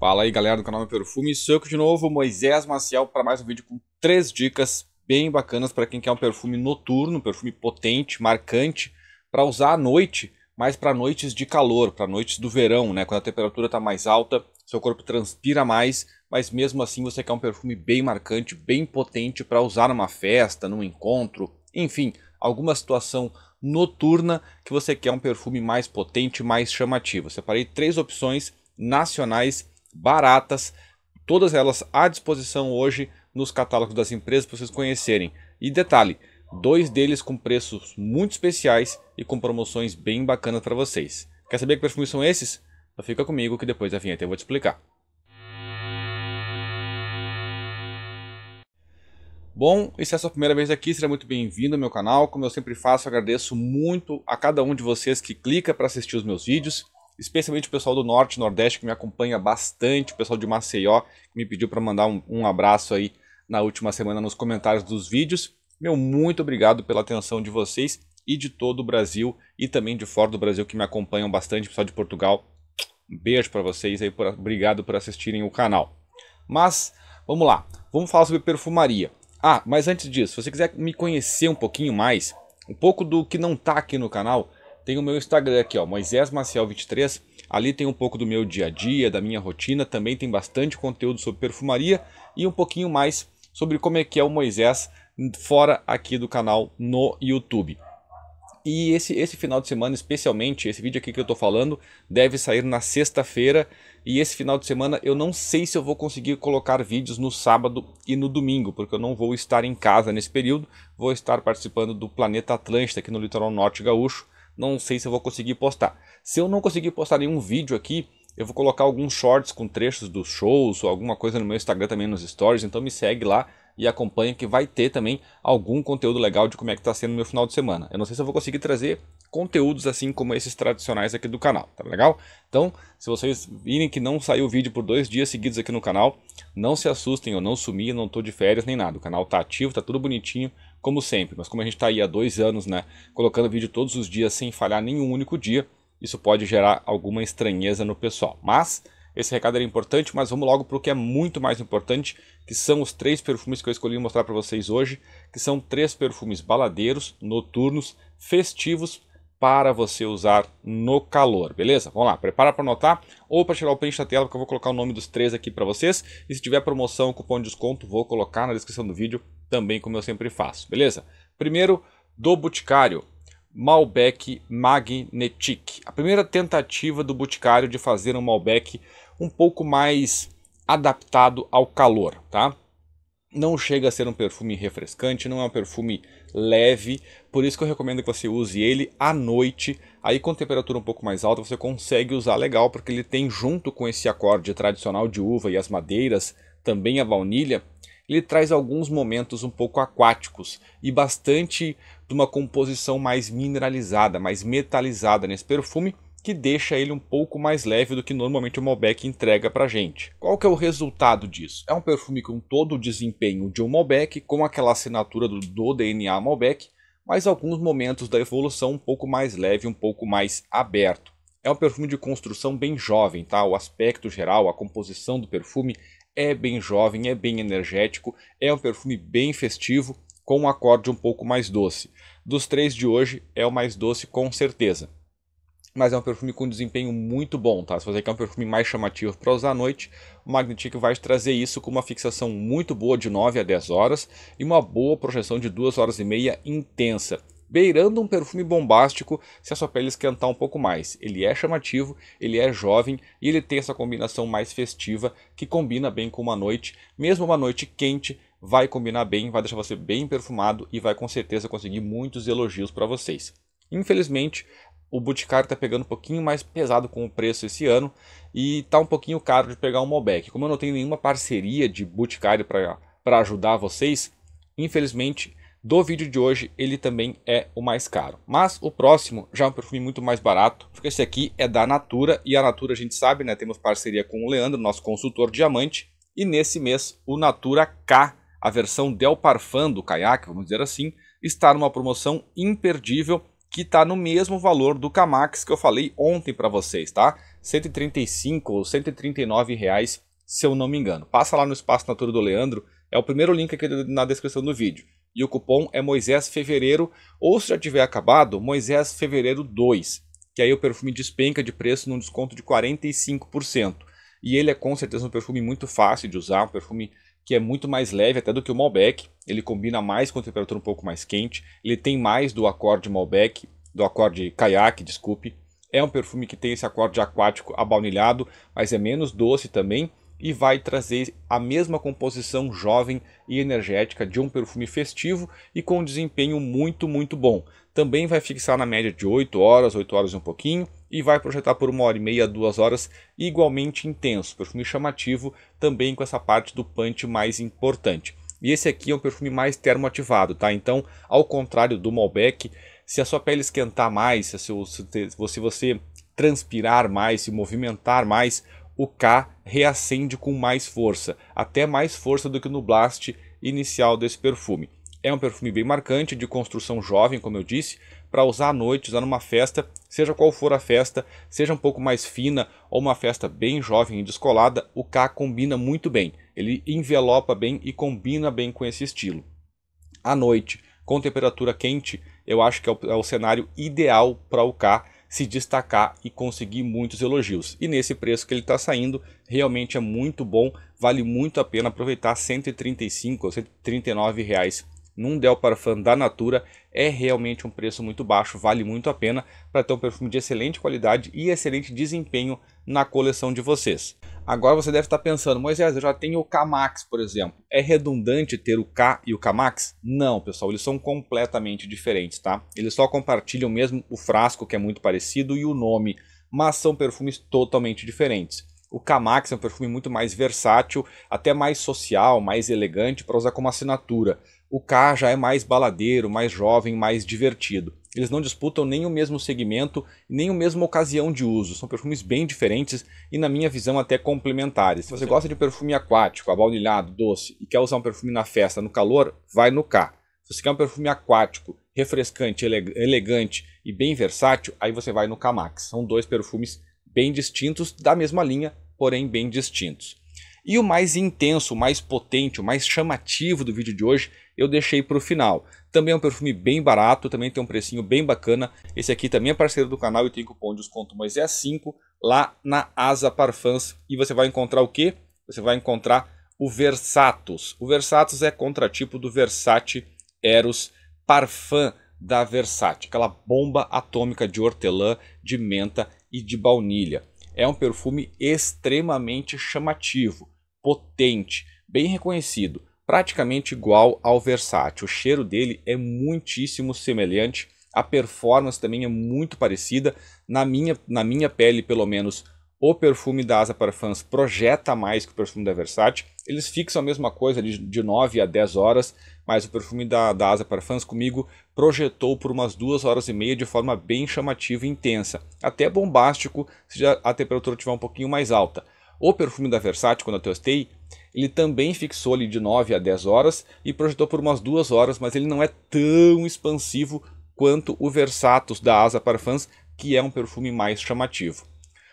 Fala aí galera do canal Meu Perfume, sou eu de novo, Moisés Maciel, para mais um vídeo com três dicas bem bacanas para quem quer um perfume noturno, um perfume potente, marcante, para usar à noite, mas para noites de calor, para noites do verão, né? Quando a temperatura está mais alta, seu corpo transpira mais, mas mesmo assim você quer um perfume bem marcante, bem potente para usar numa festa, num encontro, enfim, alguma situação noturna que você quer um perfume mais potente, mais chamativo. separei três opções nacionais baratas, todas elas à disposição hoje nos catálogos das empresas para vocês conhecerem. E detalhe, dois deles com preços muito especiais e com promoções bem bacanas para vocês. Quer saber que perfumes são esses? Então fica comigo que depois da vinheta eu vou te explicar. Bom, e se é a sua primeira vez aqui, seja muito bem-vindo ao meu canal. Como eu sempre faço, agradeço muito a cada um de vocês que clica para assistir os meus vídeos especialmente o pessoal do Norte Nordeste que me acompanha bastante, o pessoal de Maceió que me pediu para mandar um, um abraço aí na última semana nos comentários dos vídeos. Meu muito obrigado pela atenção de vocês e de todo o Brasil e também de fora do Brasil que me acompanham bastante, pessoal de Portugal. Um beijo para vocês aí, por, obrigado por assistirem o canal. Mas vamos lá, vamos falar sobre perfumaria. Ah, mas antes disso, se você quiser me conhecer um pouquinho mais, um pouco do que não tá aqui no canal, tem o meu Instagram aqui, ó, Moisés Maciel 23. Ali tem um pouco do meu dia a dia, da minha rotina, também tem bastante conteúdo sobre perfumaria e um pouquinho mais sobre como é que é o Moisés fora aqui do canal no YouTube. E esse, esse final de semana, especialmente, esse vídeo aqui que eu tô falando, deve sair na sexta-feira. E esse final de semana eu não sei se eu vou conseguir colocar vídeos no sábado e no domingo, porque eu não vou estar em casa nesse período. Vou estar participando do Planeta Atlântida aqui no Litoral Norte Gaúcho não sei se eu vou conseguir postar. Se eu não conseguir postar nenhum vídeo aqui, eu vou colocar alguns shorts com trechos dos shows ou alguma coisa no meu Instagram também nos stories, então me segue lá e acompanha que vai ter também algum conteúdo legal de como é que tá sendo o meu final de semana. Eu não sei se eu vou conseguir trazer conteúdos assim como esses tradicionais aqui do canal, tá legal? Então, se vocês virem que não saiu vídeo por dois dias seguidos aqui no canal, não se assustem, eu não sumi, eu não tô de férias nem nada. O canal tá ativo, tá tudo bonitinho, como sempre, mas como a gente está aí há dois anos, né, colocando vídeo todos os dias sem falhar nenhum único dia, isso pode gerar alguma estranheza no pessoal. Mas esse recado era importante, mas vamos logo para o que é muito mais importante, que são os três perfumes que eu escolhi mostrar para vocês hoje, que são três perfumes baladeiros, noturnos, festivos para você usar no calor, beleza? Vamos lá, prepara para anotar ou para tirar o print da tela, porque eu vou colocar o nome dos três aqui para vocês. E se tiver promoção, cupom de desconto, vou colocar na descrição do vídeo também como eu sempre faço, beleza? Primeiro, do Boticário, Malbec Magnetic. A primeira tentativa do Boticário de fazer um Malbec um pouco mais adaptado ao calor, tá? Não chega a ser um perfume refrescante, não é um perfume leve, por isso que eu recomendo que você use ele à noite. Aí com temperatura um pouco mais alta você consegue usar legal, porque ele tem junto com esse acorde tradicional de uva e as madeiras, também a baunilha, ele traz alguns momentos um pouco aquáticos e bastante de uma composição mais mineralizada, mais metalizada nesse perfume, que deixa ele um pouco mais leve do que normalmente o Malbec entrega para gente. Qual que é o resultado disso? É um perfume com todo o desempenho de um Malbec, com aquela assinatura do, do DNA Malbec, mas alguns momentos da evolução um pouco mais leve, um pouco mais aberto. É um perfume de construção bem jovem, tá? O aspecto geral, a composição do perfume é bem jovem, é bem energético, é um perfume bem festivo, com um acorde um pouco mais doce. Dos três de hoje, é o mais doce com certeza. Mas é um perfume com desempenho muito bom, tá? Se você quer um perfume mais chamativo para usar à noite, o Magnetic vai trazer isso com uma fixação muito boa de 9 a 10 horas e uma boa projeção de 2 horas e meia intensa beirando um perfume bombástico se a sua pele esquentar um pouco mais. Ele é chamativo, ele é jovem e ele tem essa combinação mais festiva que combina bem com uma noite, mesmo uma noite quente, vai combinar bem, vai deixar você bem perfumado e vai com certeza conseguir muitos elogios para vocês. Infelizmente, o Boticário está pegando um pouquinho mais pesado com o preço esse ano e está um pouquinho caro de pegar um Malbec. Como eu não tenho nenhuma parceria de Boticário para ajudar vocês, infelizmente do vídeo de hoje, ele também é o mais caro. Mas o próximo já é um perfume muito mais barato, porque esse aqui é da Natura, e a Natura a gente sabe, né, temos parceria com o Leandro, nosso consultor diamante, e nesse mês o Natura K, a versão Del Parfum do caiaque, vamos dizer assim, está numa promoção imperdível, que está no mesmo valor do Camax que eu falei ontem para vocês, tá? 135 ou 139 reais, se eu não me engano. Passa lá no Espaço Natura do Leandro, é o primeiro link aqui na descrição do vídeo. E o cupom é Moisés Fevereiro, ou se já tiver acabado, Moisés Fevereiro 2, que aí o perfume despenca de preço num desconto de 45%. E ele é com certeza um perfume muito fácil de usar, um perfume que é muito mais leve até do que o Malbec. Ele combina mais com temperatura um pouco mais quente, ele tem mais do acorde Malbec, do acorde caiaque, desculpe. É um perfume que tem esse acorde aquático abaunilhado, mas é menos doce também e vai trazer a mesma composição jovem e energética de um perfume festivo e com um desempenho muito, muito bom. Também vai fixar na média de 8 horas, 8 horas e um pouquinho, e vai projetar por uma hora e meia, duas horas, igualmente intenso. Perfume chamativo, também com essa parte do punch mais importante. E esse aqui é um perfume mais termoativado, tá? Então, ao contrário do Malbec, se a sua pele esquentar mais, se, se você transpirar mais, se movimentar mais, o K reacende com mais força, até mais força do que no blast inicial desse perfume. É um perfume bem marcante, de construção jovem, como eu disse, para usar à noite, usar numa festa, seja qual for a festa, seja um pouco mais fina ou uma festa bem jovem e descolada, o K combina muito bem. Ele envelopa bem e combina bem com esse estilo. À noite, com temperatura quente, eu acho que é o, é o cenário ideal para o K se destacar e conseguir muitos elogios. E nesse preço que ele está saindo, realmente é muito bom, vale muito a pena aproveitar 135 ou 139 reais num Del Parfum da Natura é realmente um preço muito baixo, vale muito a pena para ter um perfume de excelente qualidade e excelente desempenho na coleção de vocês. Agora você deve estar pensando, Moisés, eu já tenho o Kmax, por exemplo. É redundante ter o K e o Kmax? Não, pessoal, eles são completamente diferentes, tá? Eles só compartilham mesmo o frasco, que é muito parecido, e o nome, mas são perfumes totalmente diferentes. O Camax é um perfume muito mais versátil, até mais social, mais elegante para usar como assinatura. O K já é mais baladeiro, mais jovem, mais divertido. Eles não disputam nem o mesmo segmento, nem a mesma ocasião de uso. São perfumes bem diferentes e, na minha visão, até complementares. Se você gosta de perfume aquático, abaunilhado, doce e quer usar um perfume na festa, no calor, vai no K. Se você quer um perfume aquático, refrescante, ele elegante e bem versátil, aí você vai no Camax. São dois perfumes bem distintos, da mesma linha, porém bem distintos. E o mais intenso, o mais potente, o mais chamativo do vídeo de hoje eu deixei para o final. Também é um perfume bem barato, também tem um precinho bem bacana. Esse aqui também é parceiro do canal e tem cupom de desconto Moisés5 é lá na Asa Parfums. E você vai encontrar o quê? Você vai encontrar o Versatus. O Versatus é contratipo do Versace Eros Parfum da Versace, aquela bomba atômica de hortelã, de menta e de baunilha. É um perfume extremamente chamativo, potente, bem reconhecido, praticamente igual ao Versace. O cheiro dele é muitíssimo semelhante, a performance também é muito parecida. Na minha, na minha pele, pelo menos, o perfume da Asa para Fãs projeta mais que o perfume da Versace. Eles fixam a mesma coisa ali de 9 a 10 horas, mas o perfume da, da Asa para Fãs comigo projetou por umas 2 horas e meia de forma bem chamativa e intensa. Até bombástico se a temperatura estiver um pouquinho mais alta. O perfume da Versace, quando eu testei, ele também fixou ali de 9 a 10 horas e projetou por umas 2 horas, mas ele não é tão expansivo quanto o Versatus da Asa para Fãs, que é um perfume mais chamativo.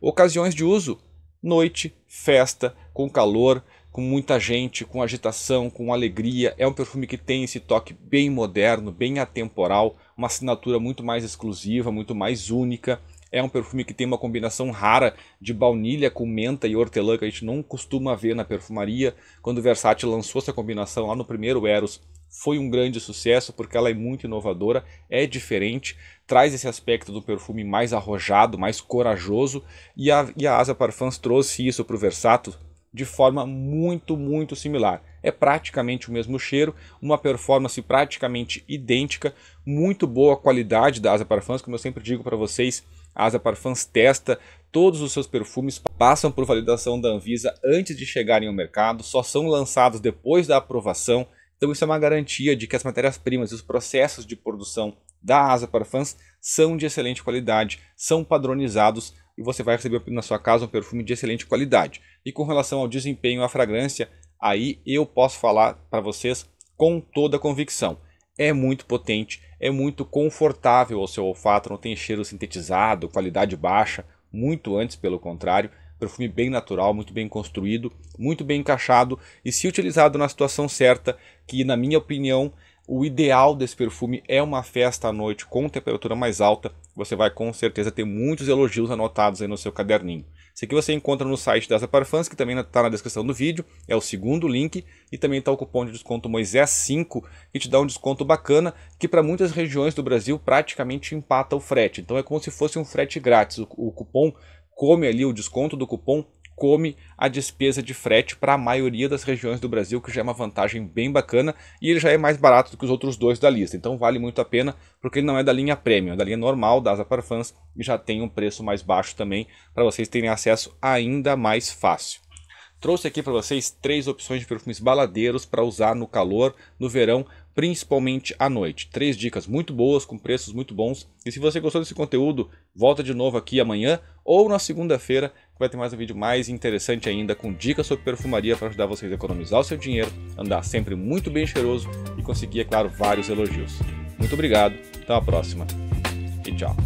Ocasiões de uso: noite, festa, com calor, com muita gente, com agitação, com alegria. É um perfume que tem esse toque bem moderno, bem atemporal, uma assinatura muito mais exclusiva, muito mais única. É um perfume que tem uma combinação rara de baunilha com menta e hortelã que a gente não costuma ver na perfumaria. Quando o Versace lançou essa combinação lá no primeiro Eros, foi um grande sucesso porque ela é muito inovadora, é diferente, traz esse aspecto do perfume mais arrojado, mais corajoso, e a, e a Asa Parfums trouxe isso para o Versato de forma muito, muito similar. É praticamente o mesmo cheiro, uma performance praticamente idêntica, muito boa qualidade da Asa Parfums, como eu sempre digo para vocês, a Asa Parfums testa todos os seus perfumes passam por validação da Anvisa antes de chegarem ao mercado, só são lançados depois da aprovação então isso é uma garantia de que as matérias-primas e os processos de produção da Asa para fãs são de excelente qualidade, são padronizados e você vai receber na sua casa um perfume de excelente qualidade. E com relação ao desempenho e à fragrância, aí eu posso falar para vocês com toda a convicção. É muito potente, é muito confortável ao seu olfato, não tem cheiro sintetizado, qualidade baixa, muito antes pelo contrário, Perfume bem natural, muito bem construído, muito bem encaixado e se utilizado na situação certa, que na minha opinião o ideal desse perfume é uma festa à noite com temperatura mais alta. Você vai com certeza ter muitos elogios anotados aí no seu caderninho. Esse aqui você encontra no site da Zaparfans, que também está na descrição do vídeo. É o segundo link. E também está o cupom de desconto Moisés5, que te dá um desconto bacana, que para muitas regiões do Brasil praticamente empata o frete. Então é como se fosse um frete grátis. O, o cupom come ali o desconto do cupom, come a despesa de frete para a maioria das regiões do Brasil, que já é uma vantagem bem bacana e ele já é mais barato do que os outros dois da lista. Então vale muito a pena, porque ele não é da linha premium, é da linha normal da Asa e já tem um preço mais baixo também para vocês terem acesso ainda mais fácil. Trouxe aqui para vocês três opções de perfumes baladeiros para usar no calor, no verão, principalmente à noite. Três dicas muito boas, com preços muito bons. E se você gostou desse conteúdo, volta de novo aqui amanhã ou na segunda-feira, que vai ter mais um vídeo mais interessante ainda, com dicas sobre perfumaria para ajudar vocês a economizar o seu dinheiro, andar sempre muito bem cheiroso e conseguir, é claro, vários elogios. Muito obrigado, até a próxima e tchau.